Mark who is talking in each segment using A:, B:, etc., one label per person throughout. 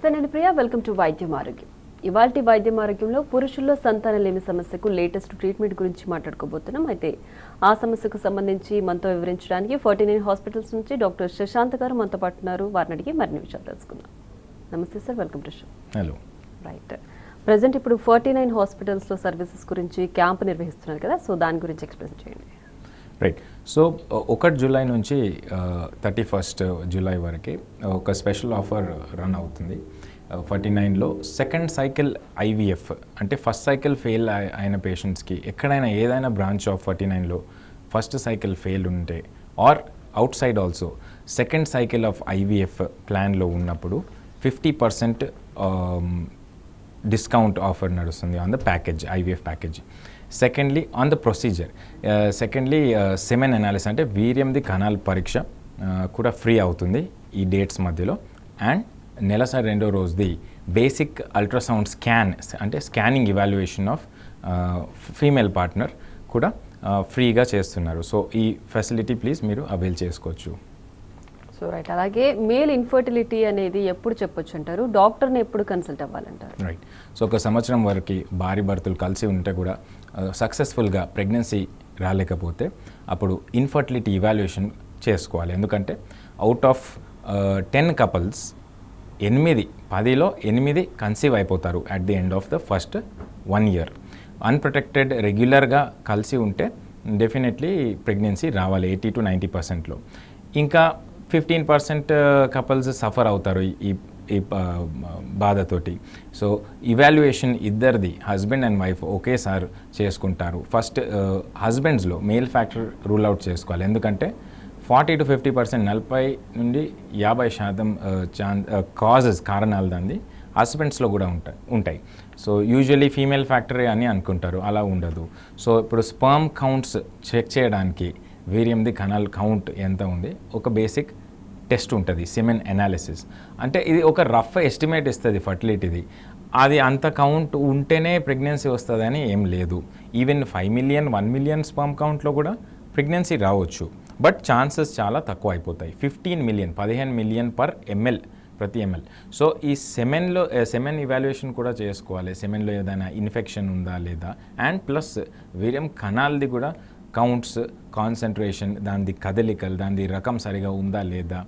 A: నమస్తే నేను Priya welcome to వైద్యం ఆరోగ్యం ఇవాళ వైద్యం ఆరోగ్యంలో పురుషుల్లో లేని సమస్యకు లేటెస్ట్ ట్రీట్మెంట్ గురించి మాట్లాడుకోబోతున్నాం అయితే ఆ సమస్యకు సంబంధించి మనతో వివరించడానికి ఫార్టీ నైన్ హాస్పిటల్స్ నుంచి డాక్టర్ శశాంత్ గారు మనతో పాటు ఉన్నారు వారిని అడిగి మరిన్ని విషయాలు తెలుసుకుందాం నమస్తే sir welcome to show hello right present ఇప్పుడు ఫార్టీ నైన్ హాస్పిటల్స్లో సర్వీసెస్ గురించి క్యాంప్ నిర్వహిస్తున్నారు కదా సో దాని గురించి ఎక్స్ప్లెయిన్ చేయండి
B: రైట్ సో uh, ఒకటి జూలై నుంచి uh, థర్టీ ఫస్ట్ జూలై వరకే uh, ఒక స్పెషల్ ఆఫర్ రన్ అవుతుంది ఫార్టీ నైన్లో సెకండ్ సైకిల్ ఐవీఎఫ్ అంటే ఫస్ట్ సైకిల్ ఫెయిల్ అయిన పేషెంట్స్కి ఎక్కడైనా ఏదైనా బ్రాంచ్ ఆఫ్ ఫార్టీ నైన్లో ఫస్ట్ సైకిల్ ఫెయిల్ ఉంటే or outside also second cycle of IVF ప్లాన్లో ఉన్నప్పుడు ఫిఫ్టీ పర్సెంట్ డిస్కౌంట్ ఆఫర్ నడుస్తుంది on the package IVF package secondly on the procedure secondly semen analysis అంటే వీర్యంది కణాల పరీక్ష uh, కూడా ఫ్రీ అవుతుంది ఈ డేట్స్ మధ్యలో అండ్ నెలసారి రెండో రోజుది బేసిక్ అల్ట్రాసౌండ్ స్కాన్ అంటే scanning evaluation of female partner కూడా ఫ్రీగా uh, చేస్తున్నారు సో ఈ ఫెసిలిటీ ప్లీజ్ మీరు అవైల్ చేసుకోవచ్చు
A: సో రైట్ అలాగే మేల్ ఇన్ఫర్టిలిటీ అనేది ఎప్పుడు చెప్పొచ్చు అంటారు డాక్టర్ని ఎప్పుడు కన్సల్ట్ అవ్వాలంటారు
B: రైట్ సో ఒక సంవత్సరం వరకు భారీ భర్తలు కలిసి ఉంటే కూడా సక్సెస్ఫుల్గా ప్రెగ్నెన్సీ రాలేకపోతే అప్పుడు ఇన్ఫర్టిలిటీ ఇవాల్యుయేషన్ చేసుకోవాలి ఎందుకంటే అవుట్ ఆఫ్ టెన్ కపుల్స్ ఎనిమిది పదిలో ఎనిమిది కన్సీవ్ అయిపోతారు at the end of the first one year unprotected రెగ్యులర్గా కలిసి ఉంటే డెఫినెట్లీ ప్రెగ్నెన్సీ రావాలి ఎయిటీ టు నైంటీ పర్సెంట్లో ఇంకా fifteen percent couples uh, suffer అవుతారు ఈ ఈ uh, బాధతోటి సో ఇవాల్యుయేషన్ ఇద్దరిది హస్బెండ్ అండ్ వైఫ్ ఒకేసారి చేసుకుంటారు ఫస్ట్ హస్బెండ్స్లో మేల్ ఫ్యాక్టర్ రూల్ అవుట్ చేసుకోవాలి ఎందుకంటే ఫార్టీ టు ఫిఫ్టీ పర్సెంట్ నలభై నుండి యాభై శాతం చాన్ uh, కాజెస్ కారణాలు దాన్ని హస్బెండ్స్లో కూడా ఉంటాయి ఉంటాయి సో యూజువలీ ఫీమేల్ ఫ్యాక్టరీ అని అనుకుంటారు అలా ఉండదు సో ఇప్పుడు స్పర్మ్ కౌంట్స్ చెక్ చేయడానికి వీర్యంది కనాల్ కౌంట్ ఎంత ఉంది ఒక బేసిక్ టెస్ట్ ఉంటుంది సిమెన్ ఎనాలిసిస్ అంటే ఇది ఒక రఫ్ ఎస్టిమేట్ ఇస్తుంది ఫర్టిలిటీది అది అంత కౌంట్ ఉంటేనే ప్రెగ్నెన్సీ వస్తుంది అని ఏం లేదు even five million one million sperm కౌంట్లో కూడా ప్రెగ్నెన్సీ రావచ్చు బట్ ఛాన్సెస్ చాలా తక్కువ అయిపోతాయి ఫిఫ్టీన్ మిలియన్ పదిహేను మిలియన్ పర్ ఎంఎల్ ప్రతి ఎంఎల్ సో ఈ సెమెన్లో సెమెన్ ఇవాల్యుయేషన్ కూడా చేసుకోవాలి సెమెన్లో ఏదైనా ఇన్ఫెక్షన్ ఉందా లేదా అండ్ ప్లస్ వీర్యం కణాలది కూడా కౌంట్స్ కాన్సన్ట్రేషన్ దాని కదలికలు దాని రకం సరిగా ఉందా లేదా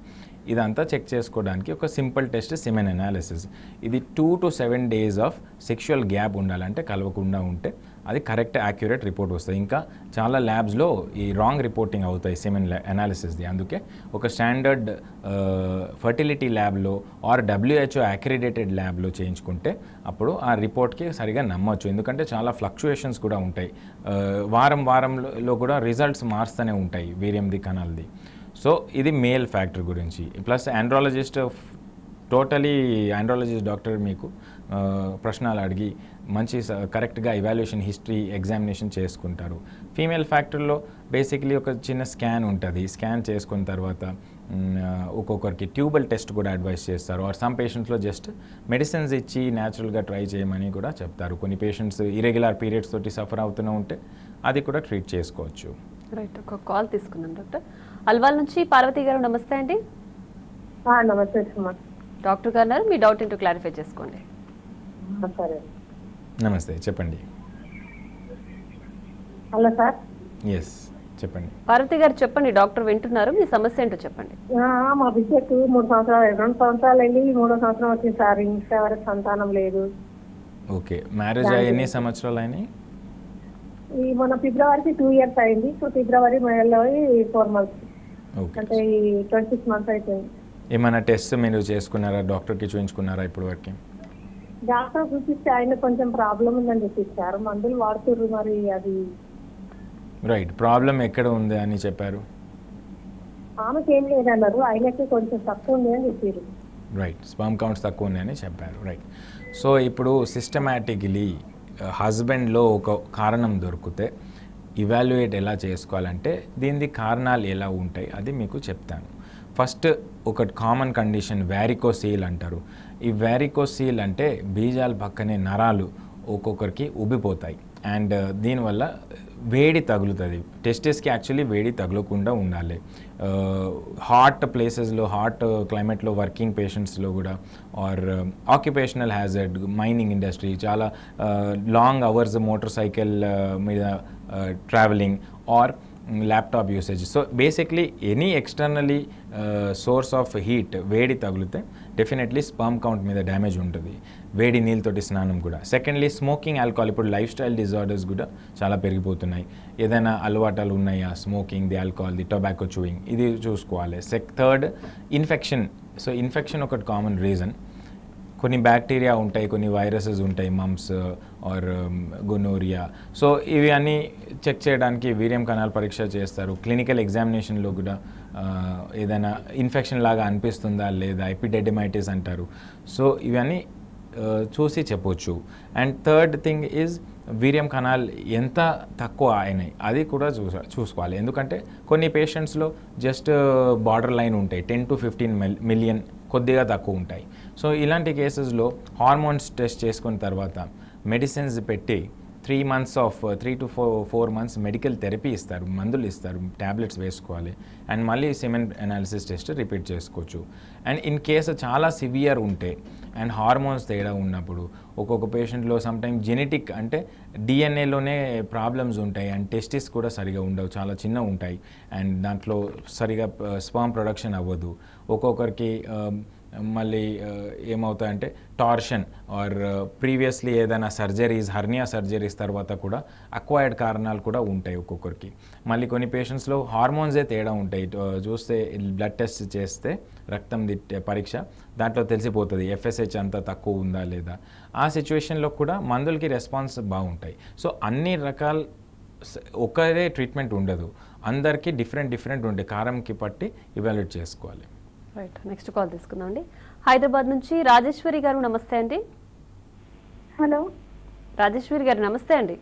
B: ఇదంతా చెక్ చేసుకోవడానికి ఒక సింపుల్ టెస్ట్ సిమెన్ అనాలిసిస్ ఇది two to seven days of sexual gap ఉండాలంటే కలవకుండా ఉంటే అది కరెక్ట్ యాక్యురేట్ రిపోర్ట్ వస్తుంది ఇంకా చాలా ల్యాబ్స్లో ఈ రాంగ్ రిపోర్టింగ్ అవుతాయి సెమెన్ అనాలిసిస్ది అందుకే ఒక స్టాండర్డ్ ఫర్టిలిటీ ల్యాబ్లో ఆర్ డబ్ల్యూహెచ్ఓ అక్రిడేటెడ్ ల్యాబ్లో చేయించుకుంటే అప్పుడు ఆ రిపోర్ట్కి సరిగా నమ్మచ్చు ఎందుకంటే చాలా ఫ్లక్చుయేషన్స్ కూడా ఉంటాయి వారం వారంలో కూడా రిజల్ట్స్ మారుస్తూనే ఉంటాయి వీర్యంది కణాలది సో ఇది మేల్ ఫ్యాక్టర్ గురించి plus andrologist totally andrologist doctor మీకు ప్రశ్నలు అడిగి మంచి కరెక్ట్గా ఇవాల్యుయేషన్ హిస్టరీ ఎగ్జామినేషన్ చేసుకుంటారు ఫీమేల్ ఫ్యాక్టరీలో బేసిక్లీ ఒక చిన్న స్కాన్ ఉంటుంది స్కాన్ చేసుకున్న తర్వాత ఒక్కొక్కరికి ట్యూబల్ టెస్ట్ కూడా అడ్వైస్ చేస్తారు ఆర్ సమ్ పేషెంట్స్లో జస్ట్ మెడిసిన్స్ ఇచ్చి న్యాచురల్గా ట్రై చేయమని కూడా చెప్తారు కొన్ని పేషెంట్స్ ఇరెగ్యులర్ పీరియడ్స్ తోటి సఫర్ అవుతూనే ఉంటే అది కూడా ట్రీట్ చేసుకోవచ్చు
A: రైట్ ఒక కాల్ తీసుకున్నాం డాక్టర్ అల్వాల్ నుంచి పార్వతి గారు నమస్తే అండి నమస్తే డాక్టర్ గారు మీ డౌట్ ఏంటో క్లారిఫై చేసుకోండి సరే
B: నమస్తే చెప్పండి హలో సార్ ఎస్ చెప్పండి
A: పార్వతి గారు చెప్పండి డాక్టర్ వింటున్నారు మీ సమస్య ఏంటో
B: చెప్పండి
C: మా బిడ్డకు మూడు సంవత్సరాలు రెండు సంవత్సరాలు వెళ్ళి మూడో సంవత్సరం వచ్చింది సార్ ఇంకా వరకు సంతానం లేదు
B: ఓకే మ్యారేజ్ అయ్యి ఎన్ని సంవత్సరాలు అయినాయి
C: ఈ మన ఫిబ్రవరికి టూ ఇయర్స్ అయింది సో ఫిబ్రవరి మేలో ఫోర్ మంత్స్ అంటే ట్వంటీ సిక్స్ మంత్స్ అయిపోయింది
B: ఏమైనా టెస్ట్ మీరు చేసుకున్నారా డాక్టర్కి చూపించుకున్నారా ఇప్పటివరకు వరకు
C: డాక్టర్ చూపిస్తే ఆయన కొంచెం ప్రాబ్లం ఉందని చూపిస్తారు మందులు వాడుతుర్రు మరి అది
B: రైట్ ప్రాబ్లం ఎక్కడ ఉంది అని చెప్పారు
C: ఆమెకి ఏం లేదన్నారు ఆయనకి కొంచెం తక్కువ ఉంది అని చెప్పారు
B: రైట్ స్పామ్ కౌంట్స్ తక్కువ ఉన్నాయని చెప్పారు రైట్ సో ఇప్పుడు సిస్టమేటిక్లీ హస్బెండ్లో ఒక కారణం దొరికితే ఇవాల్యుయేట్ ఎలా చేసుకోవాలంటే దీనికి కారణాలు ఎలా ఉంటాయి అది మీకు చెప్తాను ఫస్ట్ ఒక కామన్ కండిషన్ వ్యారికోసీల్ అంటారు ఈ వ్యారికోసీల్ అంటే బీజాలు పక్కనే నరాలు ఒక్కొక్కరికి ఉబ్బిపోతాయి అండ్ uh, దీనివల్ల వేడి తగులుతుంది టెస్టెస్కి యాక్చువల్లీ వేడి తగులకుండా ఉండాలి హాట్ ప్లేసెస్లో హాట్ క్లైమేట్లో వర్కింగ్ పేషెంట్స్లో కూడా or occupational hazard mining industry చాలా లాంగ్ అవర్స్ మోటార్ సైకిల్ మీద travelling uh, or laptop usage so basically any externally source of heat వేడి తగిలితే డెఫినెట్లీ స్పర్మ్ కౌంట్ మీద డ్యామేజ్ ఉంటుంది వేడి నీళ్ళతోటి స్నానం కూడా సెకండ్లీ స్మోకింగ్ ఆల్కహాల్ ఇప్పుడు లైఫ్ స్టైల్ డిజార్డర్స్ కూడా చాలా పెరిగిపోతున్నాయి ఏదైనా అలవాటాలు ఉన్నాయా స్మోకింగ్ ది ఆల్కహాల్ ది టొబాకో చూయింగ్ ఇది చూసుకోవాలి సెక్ థర్డ్ ఇన్ఫెక్షన్ సో ఇన్ఫెక్షన్ ఒకటి కామన్ రీజన్ కొన్ని బ్యాక్టీరియా ఉంటాయి కొన్ని వైరసెస్ ఉంటాయి మమ్స్ ఆర్ గొనోరియా సో ఇవి అన్నీ చెక్ చేయడానికి వీర్యం కణాలు పరీక్ష చేస్తారు క్లినికల్ ఎగ్జామినేషన్లో కూడా ఏదైనా ఇన్ఫెక్షన్ లాగా అనిపిస్తుందా లేదా ఎపిడెడిమైటిస్ అంటారు సో ఇవన్నీ చూసి చెప్పవచ్చు అండ్ థర్డ్ థింగ్ ఈజ్ వీర్యం కణాలు ఎంత తక్కువ అయినాయి అది కూడా చూసా చూసుకోవాలి ఎందుకంటే కొన్ని పేషెంట్స్లో జస్ట్ బార్డర్ లైన్ ఉంటాయి టెన్ టు ఫిఫ్టీన్ మిలియన్ కొద్దిగా తక్కువ ఉంటాయి సో ఇలాంటి కేసెస్లో హార్మోన్స్ టెస్ట్ చేసుకున్న తర్వాత మెడిసిన్స్ పెట్టి three months of three to four four months medical therapy ఇస్తారు మందులు ఇస్తారు ట్యాబ్లెట్స్ వేసుకోవాలి అండ్ మళ్ళీ సిమెన్ అనాలిసిస్ టెస్ట్ రిపీట్ చేసుకోవచ్చు అండ్ ఇన్ కేసు చాలా సివియర్ ఉంటే అండ్ హార్మోన్స్ తేడా ఉన్నప్పుడు ఒక్కొక్క పేషెంట్లో సమ్టైమ్ జెనెటిక్ అంటే డిఎన్ఏలోనే ప్రాబ్లమ్స్ ఉంటాయి అండ్ టెస్టిస్ కూడా సరిగా ఉండవు చాలా చిన్న ఉంటాయి అండ్ దాంట్లో సరిగా స్పామ్ uh, ప్రొడక్షన్ అవ్వదు ఒక్కొక్కరికి um, మళ్ళీ ఏమవుతాయంటే టార్షన్ ఆర్ ప్రీవియస్లీ ఏదైనా సర్జరీస్ హర్నియా సర్జరీస్ తర్వాత కూడా అక్వైర్డ్ కారణాలు కూడా ఉంటాయి ఒక్కొక్కరికి మళ్ళీ కొన్ని పేషెంట్స్లో హార్మోన్సే తేడా ఉంటాయి చూస్తే బ్లడ్ టెస్ట్ చేస్తే రక్తం పరీక్ష దాంట్లో తెలిసిపోతుంది ఎఫ్ఎస్హెచ్ అంత తక్కువ ఉందా లేదా ఆ సిచ్యువేషన్లో కూడా మందులకి రెస్పాన్స్ బాగుంటాయి సో అన్ని రకాల ఒకరే ట్రీట్మెంట్ ఉండదు అందరికీ డిఫరెంట్ డిఫరెంట్ ఉండే కారంకి పట్టి ఇవాల్యుయేట్ చేసుకోవాలి
A: రైట్ నెక్స్ట్ కాల్ తీసుకుందాం అండి హైదరాబాద్ నుంచి రాజేశ్వరి గారు నమస్తే అండి హలో రాజేశ్వరి గారు నమస్తే అండి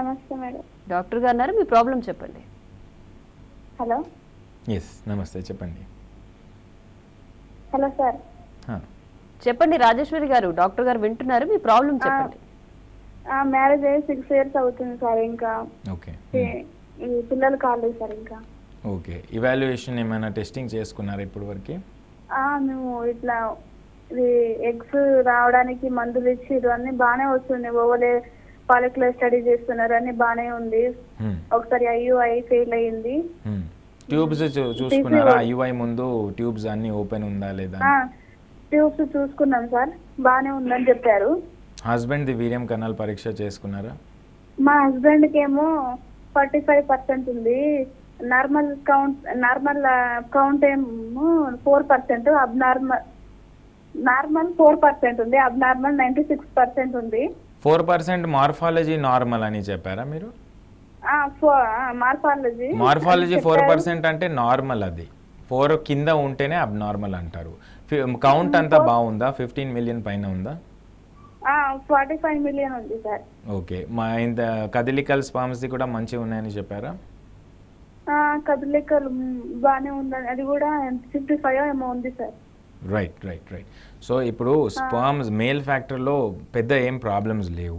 C: నమస్తే మేడం
A: డాక్టర్ గారు అన్నారు మీ ప్రాబ్లం చెప్పండి హలో
B: ఎస్ నమస్తే చెప్పండి
C: హలో సార్
A: చెప్పండి రాజేశ్వరి గారు డాక్టర్ గారు వింటున్నారు మీ ప్రాబ్లం చెప్పండి
C: మ్యారేజ్ అయ్యి సిక్స్ ఇయర్స్ అవుతుంది సార్ ఇంకా పిల్లలు కాలేదు సార్ ఇంకా
B: ఓకే ఇవాల్యుయేషన్ ఏమైనా టెస్టింగ్ చేసుకున్నారా ఇప్పటివరకు
C: మేము ఇట్లా ఎగ్స్ రావడానికి మందులు ఇచ్చి అన్ని బాగానే వస్తుంది ఓవలే పాలకులో స్టడీ చేస్తున్నారు అన్ని బాగానే ఉంది ఒకసారి ఐయుఐ ఫెయిల్ అయింది
B: ట్యూబ్స్ చూసుకున్నారా ఐయుఐ ముందు ట్యూబ్స్ అన్ని ఓపెన్ ఉందా లేదా
C: ట్యూబ్స్ చూసుకున్నాం సార్ బాగానే ఉందని చెప్పారు
B: హస్బెండ్ ది వీర్యం కణాల పరీక్ష చేసుకున్నారా
C: మా హస్బెండ్ కేమో ఫార్టీ ఫైవ్ పర్సెంట్ ఉంది నార్మల్ కౌంట్ నార్మల్ కౌంట్ ఏమో four percent abnormal normal four percent ఉంది అబ్నార్మల్ నైన్టీ సిక్స్ పర్సెంట్ ఉంది
B: ఫోర్ పర్సెంట్ మార్ఫాలజీ నార్మల్ అని చెప్పారా మీరు
C: మార్ఫాలజీ మార్ఫాలజీ ఫోర్ పర్సెంట్
B: అంటే నార్మల్ అది ఫోర్ కింద ఉంటేనే అబ్నార్మల్ అంటారు కౌంట్ అంతా బాగుందా ఫిఫ్టీన్ మిలియన్ పైన ఉందా
C: ఫార్టీ ఫైవ్ మిలియన్ ఉంది సార్
B: ఓకే మా ఇంత కదిలికల్ స్పామ్స్ది కూడా మంచిగా ఉన్నాయని చెప్పారా
C: కదలికలు బాగానే ఉందని అది కూడా సిక్స్టీ ఫైవ్ ఏమో ఉంది sir
B: right right right so ఇప్పుడు స్పర్మ్స్ మేల్ ఫ్యాక్టర్లో పెద్ద ఏం ప్రాబ్లమ్స్ లేవు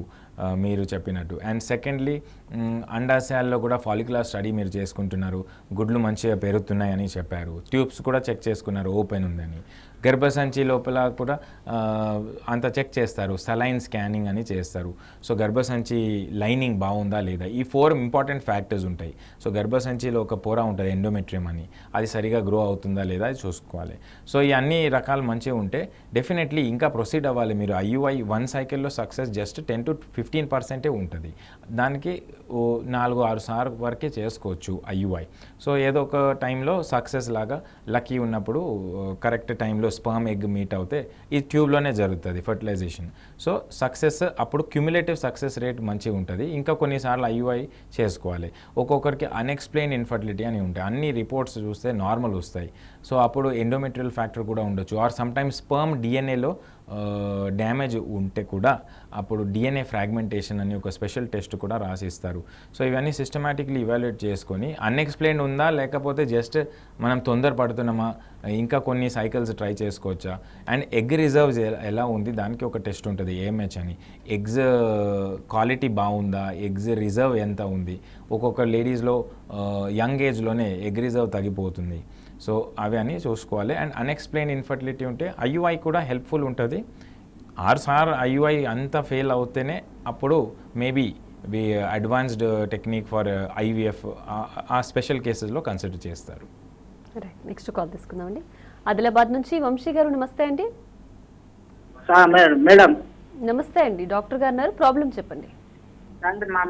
B: మీరు చెప్పినట్టు అండ్ సెకండ్లీ అండాశయాల్లో కూడా ఫాలిక్యులర్ స్టడీ మీరు చేసుకుంటున్నారు గుడ్లు మంచిగా పెరుగుతున్నాయని చెప్పారు ట్యూబ్స్ కూడా చెక్ చేసుకున్నారు ఓపెన్ ఉందని గర్భసంచి లోపల కూడా అంత చెక్ చేస్తారు సలైన్ స్కానింగ్ అని చేస్తారు సో గర్భసంచి లైనింగ్ బాగుందా లేదా ఈ ఫోర్ ఇంపార్టెంట్ ఫ్యాక్టర్స్ ఉంటాయి సో గర్భసంచిలో ఒక పొర ఉంటుంది ఎండోమెట్రియం అని అది సరిగా గ్రో అవుతుందా లేదా అది చూసుకోవాలి సో ఈ అన్ని రకాలు మంచిగా ఉంటే డెఫినెట్లీ ఇంకా ప్రొసీడ్ అవ్వాలి మీరు ఐయుఐ వన్ సైకిల్లో success just ten to fifteen పర్సెంటే ఉంటుంది దానికి నాలుగు ఆరు సార్ వరకే చేసుకోవచ్చు ఐయుఐ సో ఏదో ఒక టైంలో సక్సెస్ లాగా లక్కీ ఉన్నప్పుడు కరెక్ట్ టైంలో ట్యూబ్లో స్పర్మ్ ఎగ్ మీట్ అవుతే ఈ ట్యూబ్లోనే జరుగుతుంది ఫర్టిలైజేషన్ సో సక్సెస్ అప్పుడు క్యూములేటివ్ సక్సెస్ రేట్ మంచిగా ఉంటుంది ఇంకా కొన్నిసార్లు ఐయుఐ చేసుకోవాలి ఒక్కొక్కరికి అన్ఎక్స్ప్లెయిన్ ఇన్ఫర్టిలిటీ అని ఉంటాయి అన్ని రిపోర్ట్స్ చూస్తే నార్మల్ వస్తాయి సో అప్పుడు ఎండోమెట్రియల్ ఫ్యాక్టర్ కూడా ఉండొచ్చు ఆర్ సమ్టైమ్స్ స్పర్మ్ డిఎన్ఏలో డ్యామేజ్ ఉంటే కూడా అప్పుడు డిఎన్ఏ ఫ్రాగ్మెంటేషన్ అని ఒక స్పెషల్ టెస్ట్ కూడా రాసిస్తారు సో ఇవన్నీ సిస్టమేటిక్లీ ఇవాల్యుయేట్ చేసుకొని అన్ఎక్స్ప్లెయిన్డ్ ఉందా లేకపోతే జస్ట్ మనం తొందర పడుతున్నామా ఇంకా కొన్ని సైకిల్స్ ట్రై చేసుకోవచ్చా అండ్ ఎగ్ రిజర్వ్స్ ఎలా ఉంది దానికి ఒక టెస్ట్ ఉంటుంది ఏఎంహెచ్ అని ఎగ్స్ క్వాలిటీ uh, బాగుందా ఎగ్స్ రిజర్వ్ ఎంత ఉంది ఒక్కొక్క లేడీస్లో యంగ్ ఏజ్లోనే ఎగ్ రిజర్వ్ తగ్గిపోతుంది సో అవి అన్నీ చూసుకోవాలి అండ్ అన్ఎక్స్ప్లెయిన్ ఇన్ఫర్టిలిటీ ఉంటే ఐయుఐ కూడా హెల్ప్ఫుల్ ఉంటుంది ఆర్సార్ ఐయుఐ అంతా ఫెయిల్ అవుతేనే అప్పుడు maybe advanced technique for IVF ఆ స్పెషల్ కేసెస్లో కన్సిడర్ చేస్తారు
A: నెక్స్ట్ కాల్ తీసుకుందామండి ఆదిలాబాద్ నుంచి వంశీ గారు నమస్తే అండి మేడం నమస్తే అండి డాక్టర్ గారు ప్రాబ్లం చెప్పండి
C: మా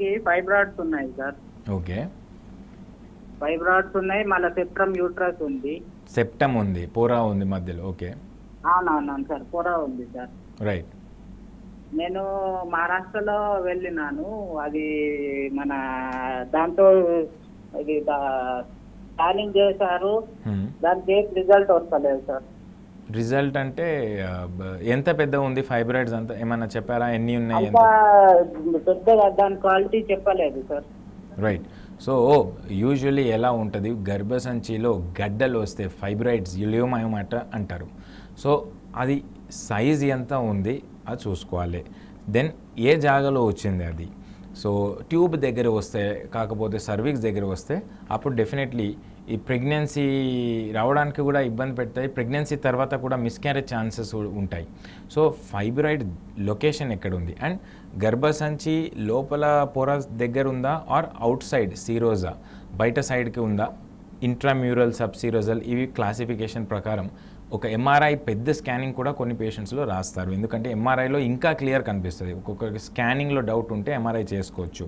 C: కి ఫైబ్రాయిడ్స్ ఉన్నాయి సార్ ఓకే ఫైబ్రాయిడ్స్ ఉన్నాయి మళ్ళీ సెప్టమ్ యూట్రస్ ఉంది
B: సెప్టమ్ ఉంది పూరా ఉంది మధ్యలో ఓకే
C: అవునవునవును సార్ పూరా ఉంది సార్ రైట్ నేను మహారాష్ట్రలో వెళ్ళినాను అది మన దాంతో ఇది స్కానింగ్ చేశారు దాని దానికి రిజల్ట్ వస్తలేదు సార్
B: రిజల్ట్ అంటే ఎంత పెద్ద ఉంది ఫైబ్రాయిడ్స్ అంత ఏమన్నా చెప్పారా ఎన్ని ఉన్నాయి
C: పెద్ద దాని క్వాలిటీ చెప్పలేదు
B: సార్ రైట్ సో యూజువలీ ఎలా ఉంటుంది గర్భసంచిలో గడ్డలు వస్తే ఫైబ్రాయిడ్స్ ఇలియోమయోమాట అంటారు సో అది సైజ్ ఎంత ఉంది అది చూసుకోవాలి దెన్ ఏ జాగాలో వచ్చింది అది సో ట్యూబ్ దగ్గర వస్తే కాకపోతే సర్వీక్స్ దగ్గర వస్తే అప్పుడు డెఫినెట్లీ ఈ ప్రెగ్నెన్సీ రావడానికి కూడా ఇబ్బంది పెడతాయి ప్రెగ్నెన్సీ తర్వాత కూడా మిస్క్యారేజ్ ఛాన్సెస్ ఉంటాయి సో ఫైబ్రాయిడ్ లొకేషన్ ఎక్కడ ఉంది అండ్ గర్భసంచి లోపల పొర దగ్గర ఉందా ఆర్ అవుట్ సైడ్ సీరోజా బయట సైడ్కి ఉందా ఇంట్రామ్యూరల్ సబ్ సీరోజల్ ఇవి క్లాసిఫికేషన్ ప్రకారం ఒక ఎంఆర్ఐ పెద్ద స్కానింగ్ కూడా కొన్ని పేషెంట్స్లో రాస్తారు ఎందుకంటే ఎంఆర్ఐలో ఇంకా క్లియర్ కనిపిస్తుంది ఒక్కొక్క స్కానింగ్లో డౌట్ ఉంటే ఎంఆర్ఐ చేసుకోవచ్చు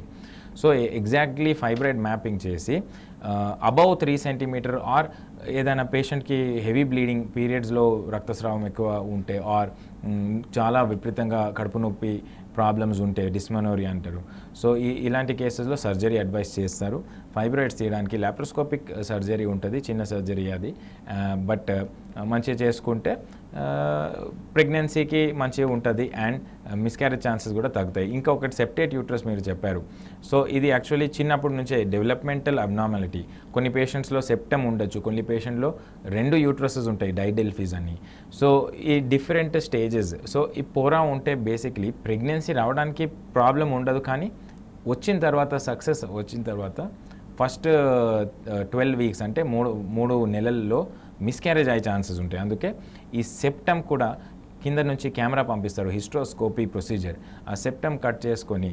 B: సో ఎగ్జాక్ట్లీ ఫైబ్రాయిడ్ మ్యాపింగ్ చేసి అబౌవ్ త్రీ సెంటీమీటర్ ఆర్ ఏదైనా పేషెంట్కి హెవీ బ్లీడింగ్ పీరియడ్స్లో రక్తస్రావం ఎక్కువ ఉంటే ఆర్ చాలా విపరీతంగా కడుపు నొప్పి ప్రాబ్లమ్స్ ఉంటే డిస్మనోరియా అంటారు సో ఈ ఇలాంటి కేసెస్లో సర్జరీ అడ్వైస్ చేస్తారు ఫైబ్రాయిడ్స్ తీయడానికి ల్యాప్రోస్కోపిక్ సర్జరీ ఉంటుంది చిన్న సర్జరీ అది బట్ మంచిగా చేసుకుంటే ప్రెగ్నెన్సీకి మంచిగా ఉంటుంది అండ్ మిస్క్యారేజ్ ఛాన్సెస్ కూడా తగ్గుతాయి ఇంకొకటి సెప్టేట్ యూట్రస్ మీరు చెప్పారు సో ఇది యాక్చువల్లీ చిన్నప్పటి నుంచే డెవలప్మెంటల్ అబ్నార్మాలిటీ కొన్ని పేషెంట్స్లో సెప్టమ్ ఉండొచ్చు కొన్ని పేషెంట్లో రెండు యూట్రసెస్ ఉంటాయి డైడెల్ఫీస్ అని సో ఈ డిఫరెంట్ స్టేజెస్ సో ఈ పోరా ఉంటే బేసిక్లీ ప్రెగ్నెన్సీ రావడానికి ప్రాబ్లం ఉండదు కానీ వచ్చిన తర్వాత సక్సెస్ వచ్చిన తర్వాత ఫస్ట్ ట్వెల్వ్ వీక్స్ అంటే మూడు మూడు నెలల్లో మిస్క్యారేజ్ అయ్యే ఛాన్సెస్ ఉంటాయి అందుకే ఈ సెప్టమ్ కూడా కింద నుంచి కెమెరా పంపిస్తారు హిస్ట్రోస్కోపీ ప్రొసీజర్ ఆ సెప్టమ్ కట్ చేసుకొని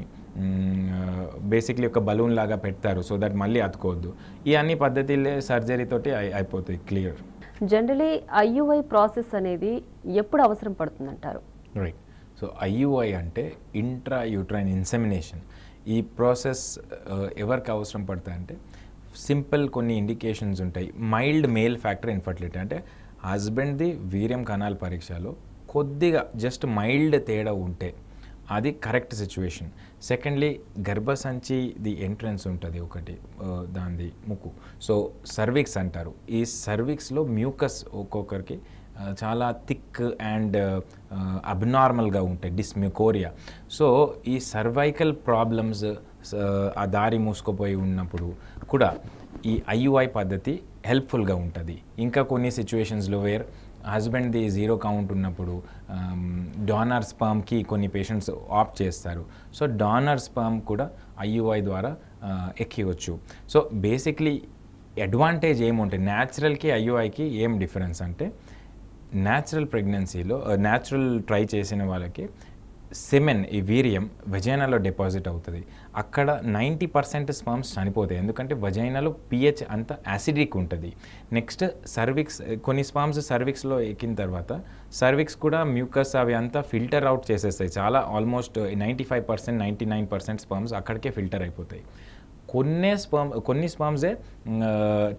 B: బేసిక్లీ ఒక బలూన్ లాగా పెడతారు సో దట్ మళ్ళీ అతుకోవద్దు ఈ అన్ని పద్ధతిలే సర్జరీతోటి అయిపోతాయి క్లియర్
A: జనరలీ ఐయుఐ ప్రాసెస్ అనేది ఎప్పుడు అవసరం పడుతుందంటారు
B: రైట్ సో ఐయుఐ అంటే ఇంట్రా యూట్రైన్ ఇన్సెమినేషన్ ఈ ప్రాసెస్ ఎవరికి అవసరం పడుతుంది అంటే సింపుల్ కొన్ని ఇండికేషన్స్ ఉంటాయి మైల్డ్ మేల్ ఫ్యాక్టర్ ఇన్ఫర్టిలిటీ అంటే హస్బెండ్ది వీర్యం కణాల పరీక్షలో కొద్దిగా జస్ట్ మైల్డ్ తేడా ఉంటే అది కరెక్ట్ సిచ్యువేషన్ సెకండ్లీ గర్భసంచి ది ఎంట్రన్స్ ఉంటుంది ఒకటి దాని ముక్కు సో సర్విక్స్ అంటారు ఈ సర్విక్స్లో మ్యూకస్ ఒక్కొక్కరికి చాలా థిక్ అండ్ అబ్నార్మల్గా ఉంటాయి డిస్మ్యూకోరియా సో ఈ సర్వైకల్ ప్రాబ్లమ్స్ ఆ దారి మూసుకుపోయి ఉన్నప్పుడు కూడా ఈ ఐయుఐ పద్ధతి హెల్ప్ఫుల్గా ఉంటుంది ఇంకా కొన్ని సిచ్యువేషన్స్లో వేర్ హస్బెండ్ది జీరో కౌంట్ ఉన్నప్పుడు డానర్ స్పర్మ్కి కొన్ని పేషెంట్స్ ఆప్ట్ చేస్తారు సో డానర్ స్పర్మ్ కూడా ఐయుఐ ద్వారా ఎక్కివచ్చు సో బేసిక్లీ అడ్వాంటేజ్ ఏముంటాయి న్యాచురల్కి ఐయుఐకి ఏం డిఫరెన్స్ అంటే న్యాచురల్ ప్రెగ్నెన్సీలో న్యాచురల్ ట్రై చేసిన వాళ్ళకి సిమెన్ ఈ వీర్యం వెజైనాలో డిపాజిట్ అవుతుంది అక్కడ నైంటీ పర్సెంట్ స్పామ్స్ చనిపోతాయి ఎందుకంటే వజైనాలో పిహెచ్ అంత యాసిడిక్ ఉంటుంది నెక్స్ట్ సర్విక్స్ కొన్ని స్పామ్స్ సర్విక్స్లో ఎక్కిన తర్వాత సర్విక్స్ కూడా మ్యూకస్ అవి అంతా ఫిల్టర్ అవుట్ చేసేస్తాయి చాలా almost ninety five percent ninety nine percent sperms అక్కడికే ఫిల్టర్ అయిపోతాయి కొన్ని స్పమ్ కొన్ని స్పామ్సే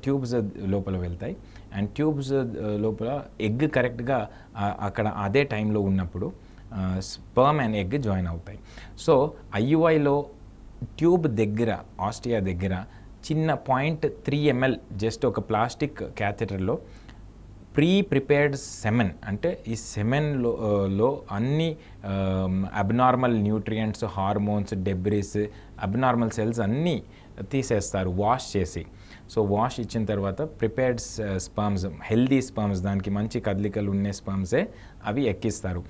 B: ట్యూబ్స్ లోపల వెళ్తాయి అండ్ ట్యూబ్స్ లోపల ఎగ్ కరెక్ట్గా అక్కడ అదే టైంలో ఉన్నప్పుడు స్పర్మ్ అండ్ ఎగ్ జాయిన్ అవుతాయి సో ఐయుఐలో ట్యూబ్ దగ్గర ఆస్ట్రియా దగ్గర చిన్న పాయింట్ త్రీ ఎంఎల్ జస్ట్ ఒక ప్లాస్టిక్ క్యాథెటర్లో ప్రీ ప్రిపేర్డ్ సెమెన్ అంటే ఈ సెమెన్లో లో అన్ని abnormal nutrients hormones debris abnormal cells అన్నీ తీసేస్తారు వాష్ చేసి సో వాష్ ఇచ్చిన తర్వాత ప్రిపేర్డ్ స్పమ్స్ హెల్దీ స్పమ్స్ దానికి మంచి కదలికలు ఉండే స్పమ్సే అవి ఎక్కిస్తారు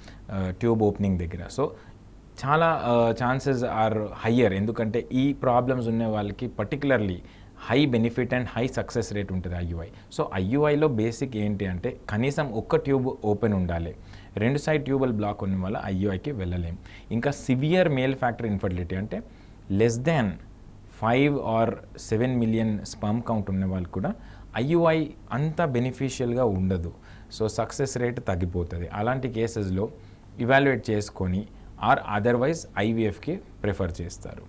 B: ట్యూబ్ ఓపెనింగ్ దగ్గర సో చాలా ఛాన్సెస్ ఆర్ హయ్యర్ ఎందుకంటే ఈ ప్రాబ్లమ్స్ ఉన్న వాళ్ళకి particularly high benefit and high success rate ఉంటుంది ఐయుఐ సో ఐయుఐలో బేసిక్ ఏంటి అంటే కనీసం ఒక్క ట్యూబ్ ఓపెన్ ఉండాలి రెండు సైడ్ ట్యూబల్ బ్లాక్ ఉన్న వల్ల ఐయుఐకి వెళ్ళలేం ఇంకా సివియర్ మేల్ ఫ్యాక్టర్ ఇన్ఫర్టిలిటీ అంటే less than five or seven million sperm count ఉన్న వాళ్ళు కూడా ఐయుఐ అంత బెనిఫిషియల్గా ఉండదు సో సక్సెస్ రేట్ తగ్గిపోతుంది అలాంటి కేసెస్లో ఇవాల్యుయేట్ చేసుకొని ఆర్ అదర్వైజ్ ఐవీఎఫ్కి ప్రిఫర్ చేస్తారు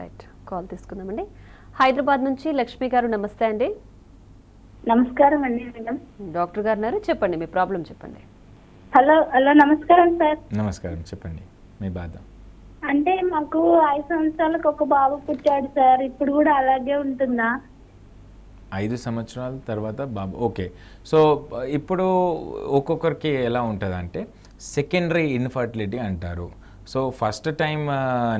A: రైట్ కాల్ తీసుకుందామండి హైదరాబాద్ నుంచి లక్ష్మి గారు నమస్తే అండి నమస్కారం అండి మేడం డాక్టర్ గారు చెప్పండి మీ ప్రాబ్లం చెప్పండి
C: హలో హలో నమస్కారం సార్
B: నమస్కారం చెప్పండి మీ బాధ
C: అంటే మాకు ఐదు సంవత్సరాలకు ఒక బాబు పుట్టాడు సార్ ఇప్పుడు కూడా అలాగే ఉంటుందా
B: ఐదు సంవత్సరాల తర్వాత బాబు ఓకే సో ఇప్పుడు ఒక్కొక్కరికి ఎలా ఉంటుంది అంటే సెకండరీ ఇన్ఫర్టిలిటీ అంటారు సో ఫస్ట్ టైం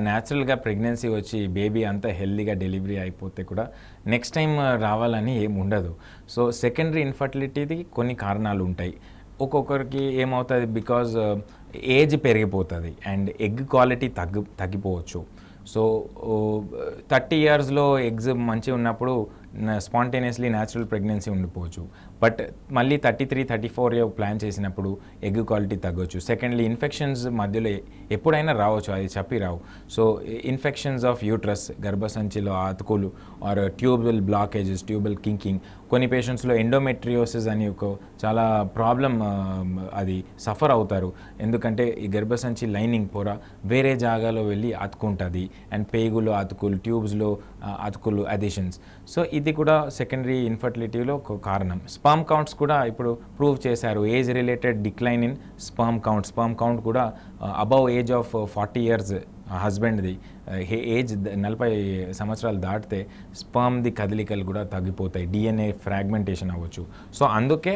B: న్యాచురల్గా ప్రెగ్నెన్సీ వచ్చి బేబీ అంతా హెల్దీగా డెలివరీ అయిపోతే కూడా నెక్స్ట్ టైం రావాలని ఏమి ఉండదు సో సెకండరీ ఇన్ఫర్టిలిటీది కొన్ని కారణాలు ఉంటాయి ఒక్కొక్కరికి ఏమవుతుంది బికాజ్ ఏజ్ పెరిగిపోతుంది అండ్ ఎగ్ క్వాలిటీ తగ్గి తగ్గిపోవచ్చు సో థర్టీ ఇయర్స్లో ఎగ్స్ మంచి ఉన్నప్పుడు స్పాంటేనియస్లీ న్యాచురల్ ప్రెగ్నెన్సీ ఉండిపోవచ్చు బట్ మళ్ళీ thirty three thirty four plan చేసినప్పుడు ఎగ్ క్వాలిటీ తగ్గొచ్చు సెకండ్లీ ఇన్ఫెక్షన్స్ మధ్యలో ఎప్పుడైనా రావచ్చు అది చెప్పి రావు సో ఇన్ఫెక్షన్స్ ఆఫ్ యూట్రస్ గర్భసంచిలో ఆతుకులు or tubal blockages tubal kinking కొన్ని పేషెంట్స్లో ఎండోమెట్రియోసిస్ అని ఒక చాలా ప్రాబ్లం um, అది సఫర్ అవుతారు ఎందుకంటే ఈ గర్భసంచి లైనింగ్ పొర వేరే జాగాలో వెళ్ళి అతుకుంటుంది అండ్ పేగులు అతుకులు ట్యూబ్స్లో అతుకులు అడిషన్స్ సో ఇది కూడా సెకండరీ ఇన్ఫర్టిలిటీలో ఒక కారణం స్పామ్ కౌంట్స్ కూడా ఇప్పుడు ప్రూవ్ చేశారు age related decline in sperm count sperm count కూడా above age of forty years హస్బెండ్ది ఏజ్ నలభై సంవత్సరాలు దాటితే స్పర్మ్ది కదలికలు కూడా తగ్గిపోతాయి డిఎన్ఏ ఫ్రాగ్మెంటేషన్ అవ్వచ్చు సో అందుకే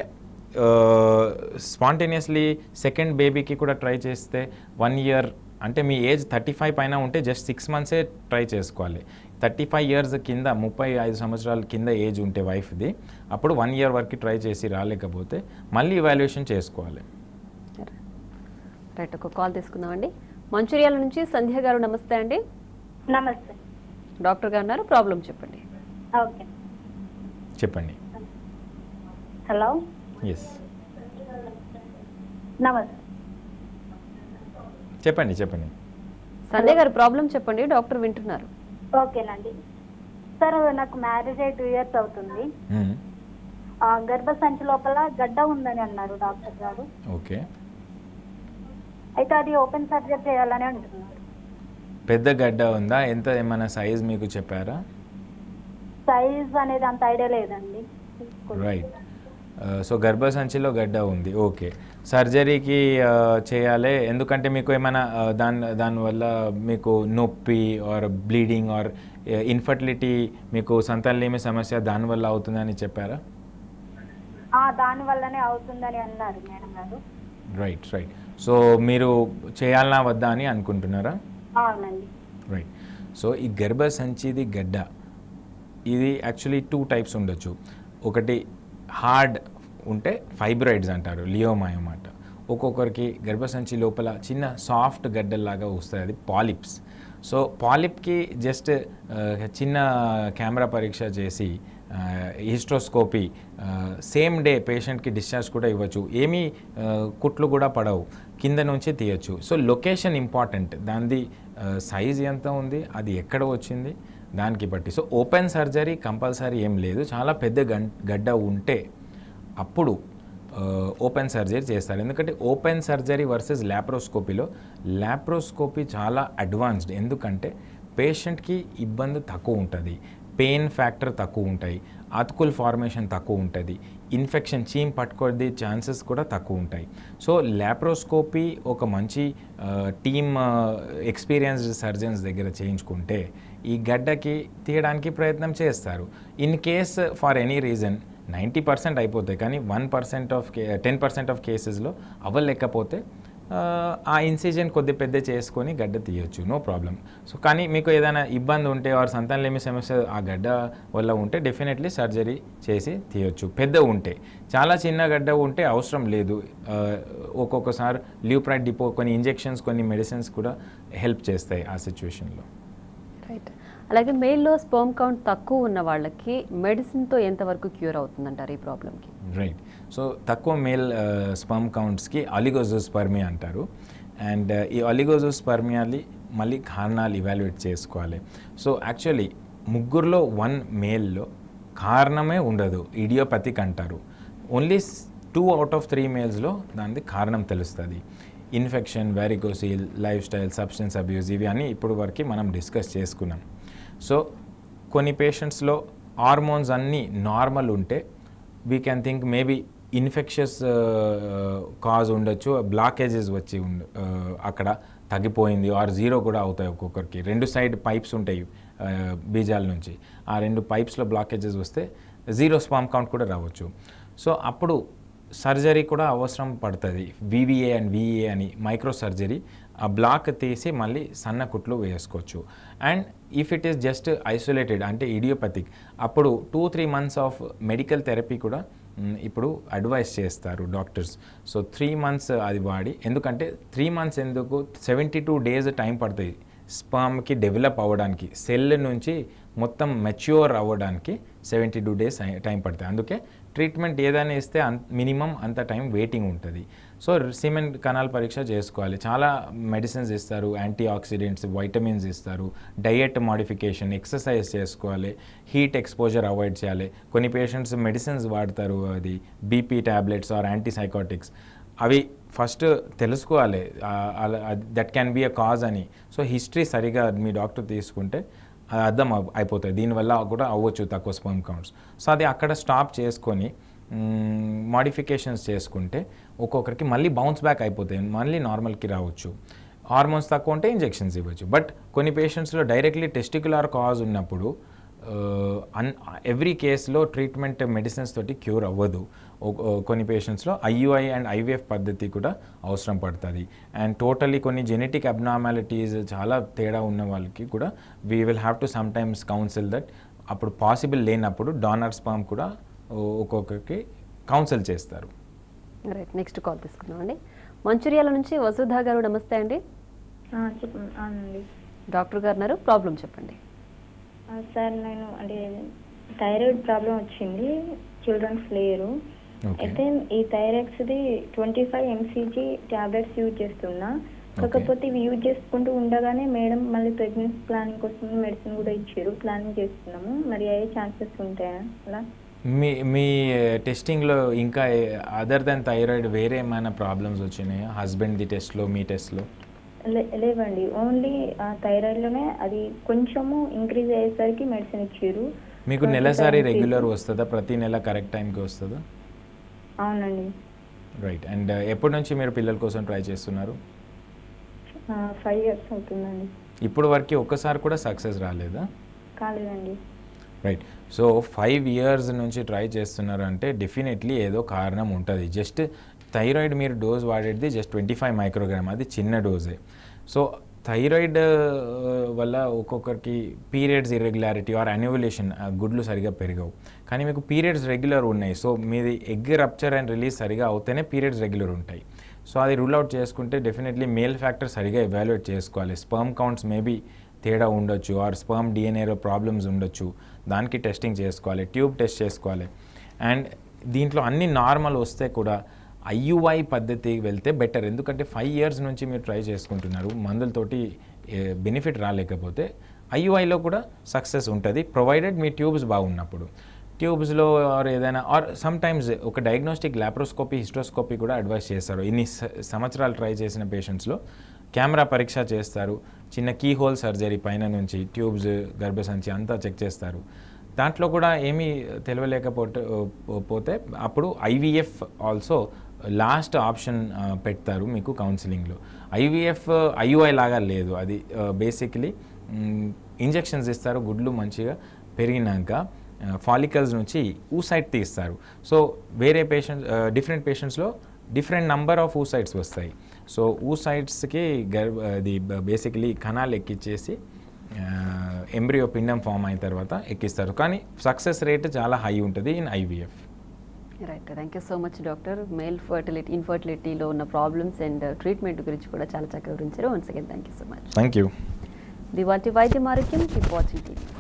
B: స్పాంటేనియస్లీ సెకండ్ బేబీకి కూడా ట్రై చేస్తే వన్ ఇయర్ అంటే మీ ఏజ్ థర్టీ ఫైవ్ పైన ఉంటే జస్ట్ సిక్స్ మంత్సే ట్రై చేసుకోవాలి థర్టీ ఫైవ్ ఇయర్స్ కింద ముప్పై ఐదు సంవత్సరాల కింద ఏజ్ ఉంటే వైఫ్ది అప్పుడు వన్ ఇయర్ వరకు ట్రై చేసి రాలేకపోతే మళ్ళీ ఇవాల్యుయేషన్ చేసుకోవాలి
A: రైట్ ఒక కాల్ తీసుకుందామండి మంచిర్యాల నుంచి సంధ్య గారు నమస్తే అండి నమస్తే డాక్టర్ గారు ఉన్నారు ప్రాబ్లం చెప్పండి
C: ఓకే
B: చెప్పండి
A: హలో నమస్తే
B: చెప్పండి చెప్పండి
A: సంధ్య గారు ప్రాబ్లం చెప్పండి డాక్టర్ వింటున్నారు
C: ఓకేనండి సార్ నాకు మ్యారేజ్ అయ్యి టూ ఇయర్స్ అవుతుంది గర్భసంచి లోపల గడ్డ ఉందని అన్నారు డాక్టర్ గారు ఓకే అయితే అది ఓపెన్ సర్జరీ చేయాలని అంటున్నారు
B: పెద్ద గడ్డ ఉందా ఎంత ఏమైనా సైజ్ మీకు చెప్పారా
C: సైజ్ అనేది అంత ఐడియా లేదండి
B: రైట్ సో uh, గర్భసంచిలో గడ్డ ఉంది ఓకే సర్జరీకి uh, చేయాలి ఎందుకంటే మీకు ఏమైనా uh, దాని దానివల్ల మీకు నొప్పి ఆర్ బ్లీడింగ్ ఆర్ ఇన్ఫర్టిలిటీ మీకు సంతానలేమి సమస్య దానివల్ల అవుతుందని చెప్పారా
C: దానివల్లనే అవుతుందని అన్నారు మేడం గారు
B: రైట్ రైట్ సో మీరు చేయాలనా వద్దా అని అనుకుంటున్నారా రైట్ సో ఈ గర్భ సంచిది గడ్డ ఇది యాక్చువల్లీ టూ టైప్స్ ఉండొచ్చు ఒకటి హార్డ్ ఉంటే ఫైబ్రాయిడ్స్ అంటారు లియోమాయమాట అంట ఒక్కొక్కరికి గర్భసంచి లోపల చిన్న సాఫ్ట్ గడ్డల్లాగా వస్తుంది అది పాలిప్స్ సో పాలిప్కి జస్ట్ చిన్న కెమెరా పరీక్ష చేసి హిస్ట్రోస్కోపీ సేమ్ డే పేషెంట్కి డిశ్చార్జ్ కూడా ఇవ్వచ్చు ఏమీ కుట్లు కూడా పడవు కింద నుంచి తీయచ్చు సో లొకేషన్ ఇంపార్టెంట్ దానిది సైజ్ ఎంత ఉంది అది ఎక్కడ వచ్చింది దానికి బట్టి సో ఓపెన్ సర్జరీ కంపల్సరీ ఏం లేదు చాలా పెద్ద గడ్డ ఉంటే అప్పుడు ఓపెన్ సర్జరీ చేస్తారు ఎందుకంటే ఓపెన్ సర్జరీ వర్సెస్ ల్యాప్రోస్కోపీలో ల్యాప్రోస్కోపీ చాలా అడ్వాన్స్డ్ ఎందుకంటే పేషెంట్కి ఇబ్బంది తక్కువ ఉంటుంది పెయిన్ ఫ్యాక్టర్ తక్కువ ఉంటాయి అతుకుల ఫార్మేషన్ తక్కువ ఉంటుంది ఇన్ఫెక్షన్ చీమ్ పట్టుకోదే ఛాన్సెస్ కూడా తక్కువ ఉంటాయి సో ల్యాప్రోస్కోపీ ఒక మంచి టీమ్ ఎక్స్పీరియన్స్డ్ సర్జన్స్ దగ్గర చేయించుకుంటే ఈ గడ్డకి తీయడానికి ప్రయత్నం చేస్తారు in case for any reason ninety percent అయిపోతాయి కానీ వన్ పర్సెంట్ ఆఫ్ కే టెన్ పర్సెంట్ ఆఫ్ కేసెస్లో అవ్వలేకపోతే ఆ ఇన్సిజన్ కొద్ది పెద్ద చేసుకొని గడ్డ తీయొచ్చు నో ప్రాబ్లం సో కానీ మీకు ఏదైనా ఇబ్బంది ఉంటే వారు సంతాన లేమి సమస్య ఆ గడ్డ వల్ల ఉంటే డెఫినెట్లీ సర్జరీ చేసి తీయొచ్చు పెద్ద ఉంటే చాలా చిన్న గడ్డ ఉంటే అవసరం లేదు ఒక్కొక్కసారి ల్యూప్రైడ్ డిపో కొన్ని ఇంజెక్షన్స్ కొన్ని మెడిసిన్స్ కూడా హెల్ప్ చేస్తాయి ఆ సిచ్యువేషన్లో
A: రైట్ అలాగే మెయిల్లో స్పోమ్ కౌంట్ తక్కువ ఉన్న వాళ్ళకి మెడిసిన్తో ఎంతవరకు క్యూర్ అవుతుందంటారు ఈ ప్రాబ్లమ్కి
B: రైట్ సో తక్కువ మేల్ స్పర్మ్ కౌంట్స్కి పర్మియా అంటారు అండ్ ఈ పర్మియాలి మళ్ళీ కారణాలు ఇవాల్యుయేట్ చేసుకోవాలి సో యాక్చువల్లీ ముగ్గురులో వన్ మేల్లో కారణమే ఉండదు ఇడియోపతిక్ అంటారు only two out of three మేల్స్లో దానికి కారణం తెలుస్తుంది infection varicocele lifestyle substance abuse ఇవి అని ఇప్పుడు వరకు మనం డిస్కస్ చేసుకున్నాం సో కొన్ని పేషెంట్స్లో హార్మోన్స్ అన్నీ నార్మల్ ఉంటే we can think maybe infectious cause ఉండొచ్చు బ్లాకేజెస్ వచ్చి అక్కడ తగ్గిపోయింది ఆర్ జీరో కూడా అవుతాయి ఒక్కొక్కరికి రెండు సైడ్ పైప్స్ ఉంటాయి బీజాల నుంచి ఆ రెండు పైప్స్లో బ్లాకేజెస్ వస్తే జీరో స్పామ్ కౌంట్ కూడా రావచ్చు సో అప్పుడు సర్జరీ కూడా అవసరం పడుతుంది వివిఏ అండ్ వీఏ అని మైక్రో సర్జరీ ఆ బ్లాక్ తీసి మళ్ళీ సన్న కుట్లు వేసుకోవచ్చు and if it is just isolated అంటే ఇడియోపతిక్ అప్పుడు two three months of medical therapy కూడా ఇప్పుడు అడ్వైస్ చేస్తారు డాక్టర్స్ సో త్రీ మంత్స్ అది వాడి ఎందుకంటే త్రీ మంత్స్ ఎందుకు సెవెంటీ టూ డేస్ టైం పడుతుంది స్పామ్కి డెవలప్ అవ్వడానికి సెల్ నుంచి మొత్తం మెచ్యూర్ అవ్వడానికి సెవెంటీ టూ డేస్ టైం పడుతుంది అందుకే ట్రీట్మెంట్ ఏదైనా ఇస్తే మినిమం అంత టైం వెయిటింగ్ ఉంటుంది సో సిమెంట్ కణాల పరీక్ష చేసుకోవాలి చాలా మెడిసిన్స్ ఇస్తారు యాంటీ ఆక్సిడెంట్స్ వైటమిన్స్ ఇస్తారు డయట్ మాడిఫికేషన్ ఎక్సర్సైజ్ చేసుకోవాలి హీట్ ఎక్స్పోజర్ అవాయిడ్ చేయాలి కొన్ని పేషెంట్స్ మెడిసిన్స్ వాడతారు అది బీపీ ట్యాబ్లెట్స్ ఆర్ యాంటీసైకోటిక్స్ అవి ఫస్ట్ తెలుసుకోవాలి that can be a cause అని సో హిస్టరీ సరిగా మీ డాక్టర్ తీసుకుంటే అది అర్థం అయిపోతుంది దీనివల్ల కూడా అవ్వచ్చు తక్కువ స్పర్మ్ కౌంట్స్ సో అది అక్కడ స్టాప్ చేసుకొని మాడిఫికేషన్స్ చేసుకుంటే ఒక్కొక్కరికి మళ్ళీ బౌన్స్ బ్యాక్ అయిపోతాయి మళ్ళీ నార్మల్కి రావచ్చు హార్మోన్స్ తక్కువ ఉంటే ఇంజెక్షన్స్ ఇవ్వచ్చు బట్ కొన్ని పేషెంట్స్లో డైరెక్ట్లీ టెస్టిక్యులర్ కాజ్ ఉన్నప్పుడు uh, అన్ ఎవ్రీ కేసులో ట్రీట్మెంట్ మెడిసిన్స్ తోటి క్యూర్ అవ్వదు కొన్ని పేషెంట్స్లో ఐయుఐ అండ్ ఐవీఎఫ్ పద్ధతి కూడా అవసరం పడుతుంది అండ్ టోటలీ కొన్ని జెనెటిక్ అబ్నార్మాలిటీస్ చాలా తేడా ఉన్న వాళ్ళకి కూడా we will have to sometimes counsel that అప్పుడు పాసిబుల్ లేనప్పుడు డానర్స్ పామ్ కూడా ఒక్కొక్కరికి కౌన్సిల్ చేస్తారు
A: రైట్ నెక్స్ట్ కాల్ తీసుకుందాం అండి మంచిర్యాల నుంచి వసుధ గారు నమస్తే అండి
C: చెప్పండి
A: డాక్టర్ గారు ప్రాబ్లం చెప్పండి
C: సార్ నేను అంటే థైరాయిడ్ ప్రాబ్లం వచ్చింది చిల్డ్రన్స్ లేరు అయితే ఈ థైరాయిడ్స్ది twenty five MCG tablets use చేస్తున్నా కాకపోతే ఇవి యూజ్ చేసుకుంటూ ఉండగానే మేడం మళ్ళీ ప్రెగ్నెన్సీ ప్లానింగ్ కోసం మెడిసిన్ కూడా ఇచ్చారు ప్లానింగ్ చేస్తున్నాము మరి అయ్యే ఛాన్సెస్ ఉంటాయా అలా
B: మీ మీ టెస్టింగ్లో ఇంకా అదర్ దెన్ థైరాయిడ్ వేరే ఏమైనా ప్రాబ్లమ్స్ వచ్చినాయా ది టెస్ట్లో మీ టెస్ట్లో
C: లేవండి ఓన్లీ థైరాయిడ్లోనే అది కొంచెము ఇంక్రీజ్ అయ్యేసరికి మెడిసిన్ ఇచ్చారు మీకు నెలసారి రెగ్యులర్
B: వస్తుందా ప్రతి నెల కరెక్ట్ టైంకి వస్తుందా అవునండి రైట్ అండ్ ఎప్పటి నుంచి మీరు పిల్లల కోసం ట్రై చేస్తున్నారు
C: ఫైవ్ ఇయర్స్ అవుతుందండి
B: ఇప్పుడు వరకు ఒక్కసారి కూడా సక్సెస్ రాలేదా కాలేదండి రైట్ సో ఫైవ్ ఇయర్స్ నుంచి ట్రై చేస్తున్నారంటే డెఫినెట్లీ ఏదో కారణం ఉంటుంది జస్ట్ థైరాయిడ్ మీరు డోస్ వాడేది జస్ట్ ట్వంటీ ఫైవ్ మైక్రోగ్రామ్ అది చిన్న డోజే సో థైరాయిడ్ వల్ల ఒక్కొక్కరికి పీరియడ్స్ ఇర్రెగ్యులారిటీ ఆర్ అన్యువలేషన్ గుడ్లు సరిగా పెరగవు కానీ మీకు పీరియడ్స్ రెగ్యులర్ ఉన్నాయి సో మీది ఎగ్ రప్చర్ అండ్ రిలీజ్ సరిగా అవుతేనే పీరియడ్స్ రెగ్యులర్ ఉంటాయి సో అది రూల్ అవుట్ చేసుకుంటే డెఫినెట్లీ మేల్ ఫ్యాక్టర్ సరిగా ఎవాల్యుయేట్ చేసుకోవాలి స్పర్మ్ కౌంట్స్ మేబీ తేడా ఉండొచ్చు ఆర్ స్పర్మ్ డిఎన్ఏలో ప్రాబ్లమ్స్ ఉండొచ్చు దానికి టెస్టింగ్ చేసుకోవాలి ట్యూబ్ టెస్ట్ చేసుకోవాలి అండ్ దీంట్లో అన్ని నార్మల్ వస్తే కూడా ఐయుఐ పద్ధతి వెళ్తే బెటర్ ఎందుకంటే ఫైవ్ ఇయర్స్ నుంచి మీరు ట్రై చేసుకుంటున్నారు మందులతోటి బెనిఫిట్ రాలేకపోతే ఐయుఐలో కూడా సక్సెస్ ఉంటుంది ప్రొవైడెడ్ మీ ట్యూబ్స్ బాగున్నప్పుడు ట్యూబ్స్లో ఆర్ ఏదైనా ఆర్ సమ్టైమ్స్ ఒక డయాగ్నోస్టిక్ ల్యాప్రోస్కోపీ హిస్ట్రోస్కోపీ కూడా అడ్వైస్ చేస్తారు ఇన్ని సంవత్సరాలు ట్రై చేసిన పేషెంట్స్లో కెమెరా పరీక్ష చేస్తారు చిన్న కీ హోల్ సర్జరీ పైన నుంచి ట్యూబ్స్ గర్భసంచి అంతా చెక్ చేస్తారు దాంట్లో కూడా ఏమీ తెలియలేకపోతే పోతే అప్పుడు ఐవీఎఫ్ ఆల్సో లాస్ట్ ఆప్షన్ పెడతారు మీకు కౌన్సిలింగ్లో ఐవీఎఫ్ ఐయుఐ లాగా లేదు అది బేసిక్లీ ఇంజెక్షన్స్ ఇస్తారు గుడ్లు మంచిగా పెరిగినాక ఫాలికల్స్ నుంచి ఊసైట్ తీస్తారు సో వేరే పేషెంట్స్ డిఫరెంట్ పేషెంట్స్లో డిఫరెంట్ నంబర్ ఆఫ్ ఊసైట్స్ వస్తాయి సో సైడ్స్కి గర్భ అది బేసికలీ కణాలు ఎక్కిచ్చేసి ఎంబ్రియో పిండం ఫామ్ అయిన తర్వాత ఎక్కిస్తారు కానీ సక్సెస్ రేట్ చాలా హై ఉంటుంది in IVF
A: right thank you so much doctor male fertility ఇన్ఫర్టిలిటీలో ఉన్న ప్రాబ్లమ్స్ అండ్ ట్రీట్మెంట్ గురించి కూడా చాలా చక్కగా గురించారు once again thank you so much thank you ది వాటి వైద్య ఆరోగ్యం కీప్ వాచింగ్ టీవీ